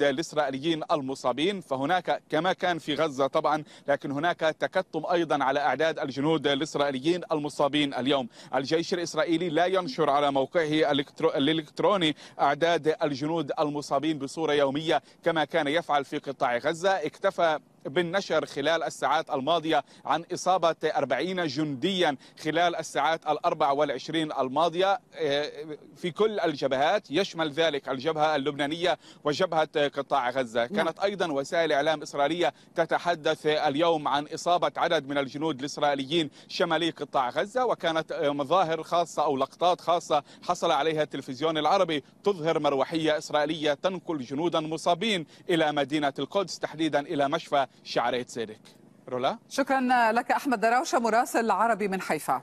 الإسرائيليين المصابين فهناك كما كان في غزة طبعا لكن هناك تكتم أيضا على أعداد الجنود الإسرائيليين المصابين اليوم الجيش الإسرائيلي لا ينشر على موقعه الإلكتروني أعداد الجنود المصابين بصورة يومية كما كان يفعل في قطاع غزة اكتفى بالنشر خلال الساعات الماضية عن إصابة 40 جنديا خلال الساعات الأربع والعشرين الماضية آه، في كل الجبهات يشمل ذلك الجبهة اللبنانية وجبهة قطاع غزة نعم. كانت أيضا وسائل إعلام إسرائيلية تتحدث اليوم عن إصابة عدد من الجنود الإسرائيليين شمالي قطاع غزة وكانت آه، مظاهر خاصة أو لقطات خاصة حصل عليها التلفزيون العربي تظهر مروحية إسرائيلية تنقل جنودا مصابين إلى مدينة القدس تحديدا إلى مشفى شعرية سيدك رولا شكرا لك أحمد دراوشة مراسل عربي من حيفا